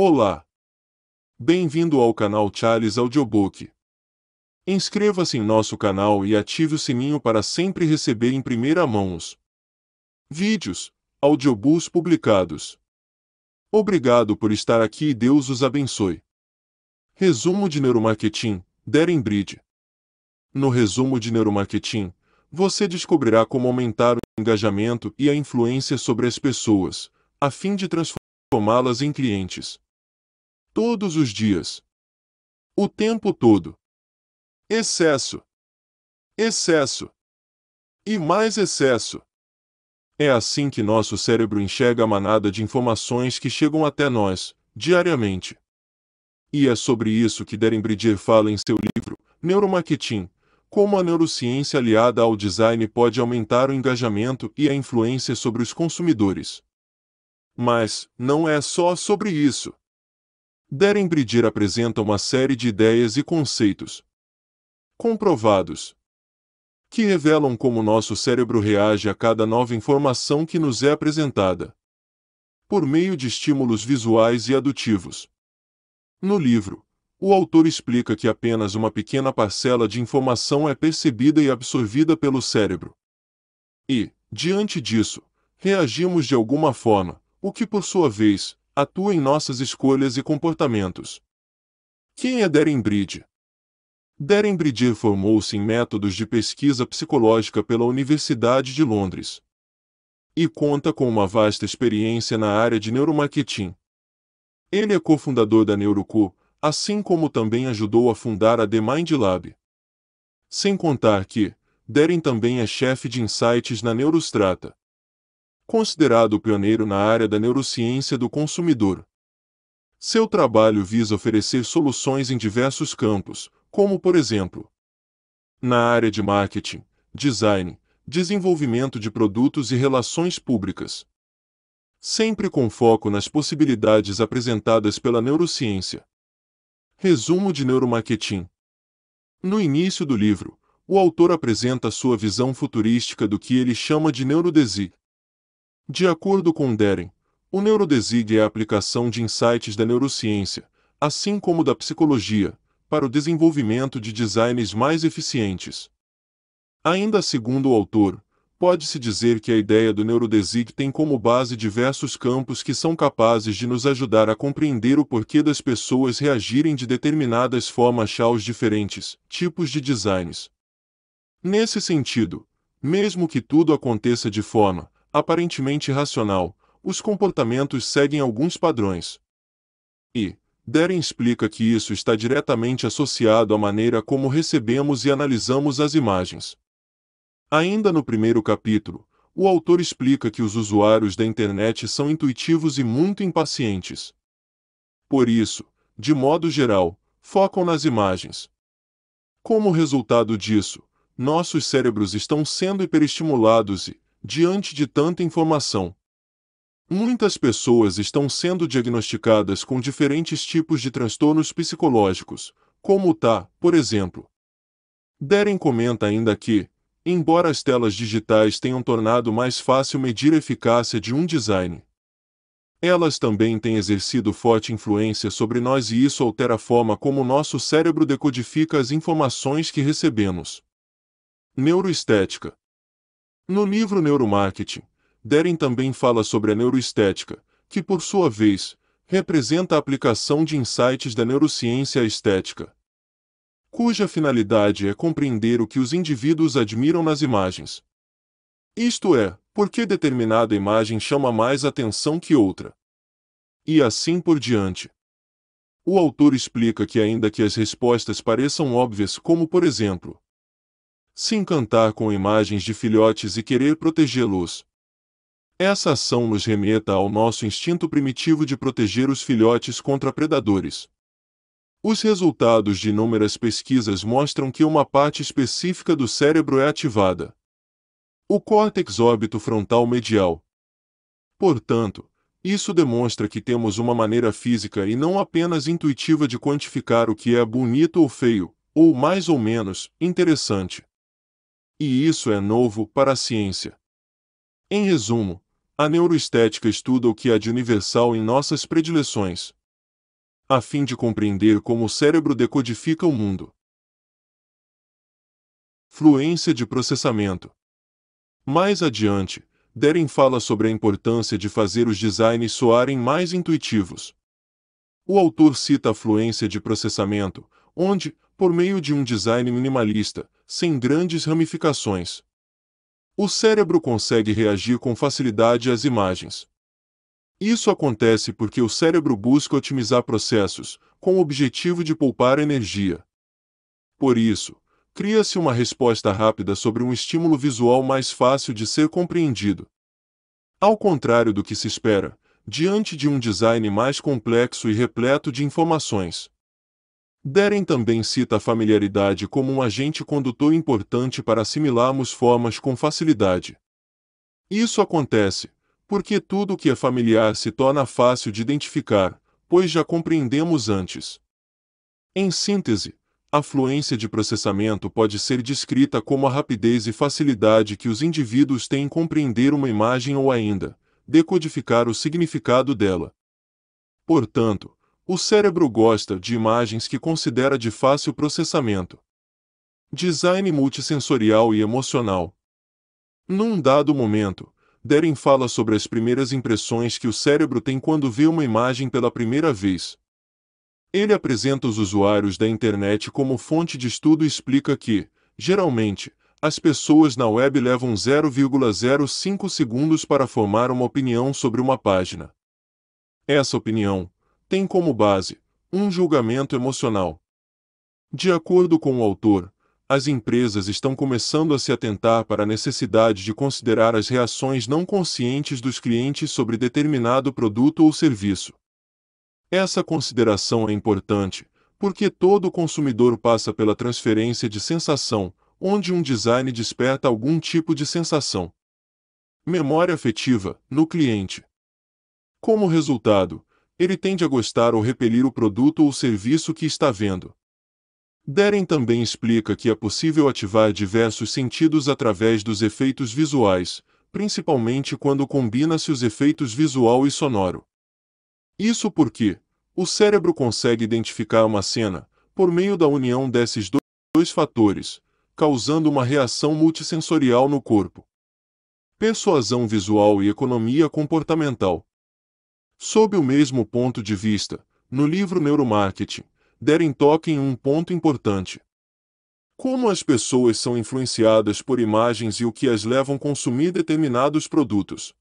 Olá! Bem-vindo ao canal Charles Audiobook. Inscreva-se em nosso canal e ative o sininho para sempre receber em primeira mão os vídeos, audiobooks publicados. Obrigado por estar aqui e Deus os abençoe. Resumo de Neuromarketing, Darren Bridge. No resumo de Neuromarketing, você descobrirá como aumentar o engajamento e a influência sobre as pessoas, a fim de transformá-las em clientes todos os dias. O tempo todo. Excesso. Excesso. E mais excesso. É assim que nosso cérebro enxerga a manada de informações que chegam até nós, diariamente. E é sobre isso que Darren Bridger fala em seu livro, Neuromarketing, como a neurociência aliada ao design pode aumentar o engajamento e a influência sobre os consumidores. Mas, não é só sobre isso. Darren Bridir apresenta uma série de ideias e conceitos comprovados que revelam como nosso cérebro reage a cada nova informação que nos é apresentada por meio de estímulos visuais e adutivos. No livro, o autor explica que apenas uma pequena parcela de informação é percebida e absorvida pelo cérebro. E, diante disso, reagimos de alguma forma, o que por sua vez atua em nossas escolhas e comportamentos. Quem é Deren Bridge formou-se em métodos de pesquisa psicológica pela Universidade de Londres e conta com uma vasta experiência na área de neuromarketing. Ele é cofundador da Neuroco, assim como também ajudou a fundar a The Mind Lab. Sem contar que, Deren também é chefe de insights na Neurostrata considerado pioneiro na área da neurociência do consumidor. Seu trabalho visa oferecer soluções em diversos campos, como, por exemplo, na área de marketing, design, desenvolvimento de produtos e relações públicas. Sempre com foco nas possibilidades apresentadas pela neurociência. Resumo de neuromarketing. No início do livro, o autor apresenta sua visão futurística do que ele chama de neurodesi, de acordo com Deren, o neurodesign é a aplicação de insights da neurociência, assim como da psicologia, para o desenvolvimento de designs mais eficientes. Ainda segundo o autor, pode-se dizer que a ideia do neurodesign tem como base diversos campos que são capazes de nos ajudar a compreender o porquê das pessoas reagirem de determinadas formas aos diferentes tipos de designs. Nesse sentido, mesmo que tudo aconteça de forma aparentemente racional, os comportamentos seguem alguns padrões. E, Deren explica que isso está diretamente associado à maneira como recebemos e analisamos as imagens. Ainda no primeiro capítulo, o autor explica que os usuários da internet são intuitivos e muito impacientes. Por isso, de modo geral, focam nas imagens. Como resultado disso, nossos cérebros estão sendo hiperestimulados e, diante de tanta informação. Muitas pessoas estão sendo diagnosticadas com diferentes tipos de transtornos psicológicos, como o TA, por exemplo. Deren comenta ainda que, embora as telas digitais tenham tornado mais fácil medir a eficácia de um design, elas também têm exercido forte influência sobre nós e isso altera a forma como nosso cérebro decodifica as informações que recebemos. Neuroestética no livro Neuromarketing, Deren também fala sobre a neuroestética, que por sua vez, representa a aplicação de insights da neurociência à estética, cuja finalidade é compreender o que os indivíduos admiram nas imagens. Isto é, por que determinada imagem chama mais atenção que outra. E assim por diante. O autor explica que, ainda que as respostas pareçam óbvias, como por exemplo, se encantar com imagens de filhotes e querer protegê-los. Essa ação nos remeta ao nosso instinto primitivo de proteger os filhotes contra predadores. Os resultados de inúmeras pesquisas mostram que uma parte específica do cérebro é ativada. O córtex óbito frontal medial. Portanto, isso demonstra que temos uma maneira física e não apenas intuitiva de quantificar o que é bonito ou feio, ou mais ou menos interessante e isso é novo para a ciência. Em resumo, a neuroestética estuda o que há de universal em nossas predileções, a fim de compreender como o cérebro decodifica o mundo. Fluência de processamento. Mais adiante, Deren fala sobre a importância de fazer os designs soarem mais intuitivos. O autor cita a fluência de processamento, onde, por meio de um design minimalista, sem grandes ramificações. O cérebro consegue reagir com facilidade às imagens. Isso acontece porque o cérebro busca otimizar processos, com o objetivo de poupar energia. Por isso, cria-se uma resposta rápida sobre um estímulo visual mais fácil de ser compreendido. Ao contrário do que se espera, diante de um design mais complexo e repleto de informações. Deren também cita a familiaridade como um agente condutor importante para assimilarmos formas com facilidade. Isso acontece, porque tudo o que é familiar se torna fácil de identificar, pois já compreendemos antes. Em síntese, a fluência de processamento pode ser descrita como a rapidez e facilidade que os indivíduos têm em compreender uma imagem ou ainda, decodificar o significado dela. Portanto, o cérebro gosta de imagens que considera de fácil processamento. Design multissensorial e emocional. Num dado momento, Deren fala sobre as primeiras impressões que o cérebro tem quando vê uma imagem pela primeira vez. Ele apresenta os usuários da internet como fonte de estudo e explica que, geralmente, as pessoas na web levam 0,05 segundos para formar uma opinião sobre uma página. Essa opinião, tem como base um julgamento emocional. De acordo com o autor, as empresas estão começando a se atentar para a necessidade de considerar as reações não conscientes dos clientes sobre determinado produto ou serviço. Essa consideração é importante, porque todo consumidor passa pela transferência de sensação, onde um design desperta algum tipo de sensação. Memória afetiva no cliente. Como resultado, ele tende a gostar ou repelir o produto ou serviço que está vendo. Deren também explica que é possível ativar diversos sentidos através dos efeitos visuais, principalmente quando combina-se os efeitos visual e sonoro. Isso porque o cérebro consegue identificar uma cena por meio da união desses dois fatores, causando uma reação multissensorial no corpo. Persuasão visual e economia comportamental. Sob o mesmo ponto de vista, no livro Neuromarketing, derem toque em um ponto importante. Como as pessoas são influenciadas por imagens e o que as levam a consumir determinados produtos.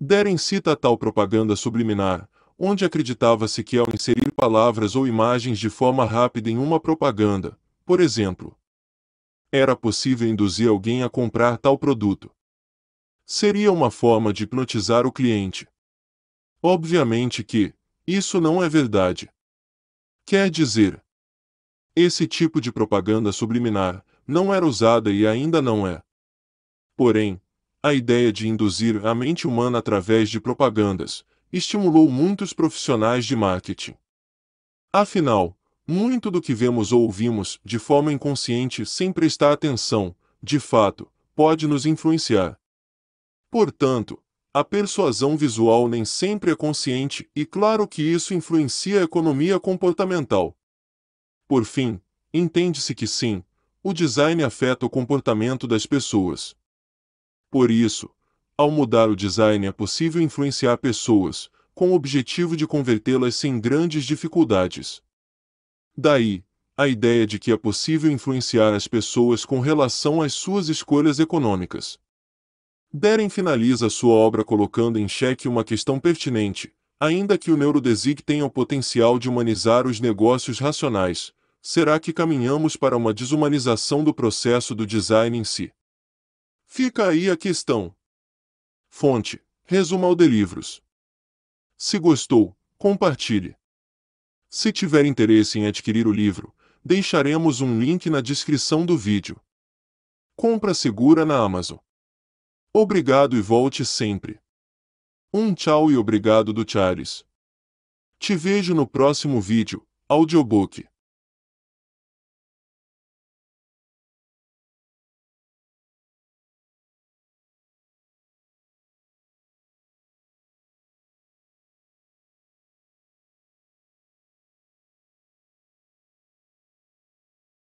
Deren cita a tal propaganda subliminar, onde acreditava-se que ao inserir palavras ou imagens de forma rápida em uma propaganda, por exemplo, era possível induzir alguém a comprar tal produto. Seria uma forma de hipnotizar o cliente. Obviamente que, isso não é verdade. Quer dizer, esse tipo de propaganda subliminar não era usada e ainda não é. Porém, a ideia de induzir a mente humana através de propagandas estimulou muitos profissionais de marketing. Afinal, muito do que vemos ou ouvimos de forma inconsciente sem prestar atenção, de fato, pode nos influenciar. Portanto, a persuasão visual nem sempre é consciente e claro que isso influencia a economia comportamental. Por fim, entende-se que sim, o design afeta o comportamento das pessoas. Por isso, ao mudar o design é possível influenciar pessoas, com o objetivo de convertê-las sem grandes dificuldades. Daí, a ideia de que é possível influenciar as pessoas com relação às suas escolhas econômicas. Deren finaliza sua obra colocando em xeque uma questão pertinente. Ainda que o neurodesig tenha o potencial de humanizar os negócios racionais, será que caminhamos para uma desumanização do processo do design em si? Fica aí a questão. Fonte: Resumo de Livros. Se gostou, compartilhe. Se tiver interesse em adquirir o livro, deixaremos um link na descrição do vídeo. Compra segura na Amazon. Obrigado e volte sempre. Um tchau e obrigado do Charis. Te vejo no próximo vídeo, audiobook.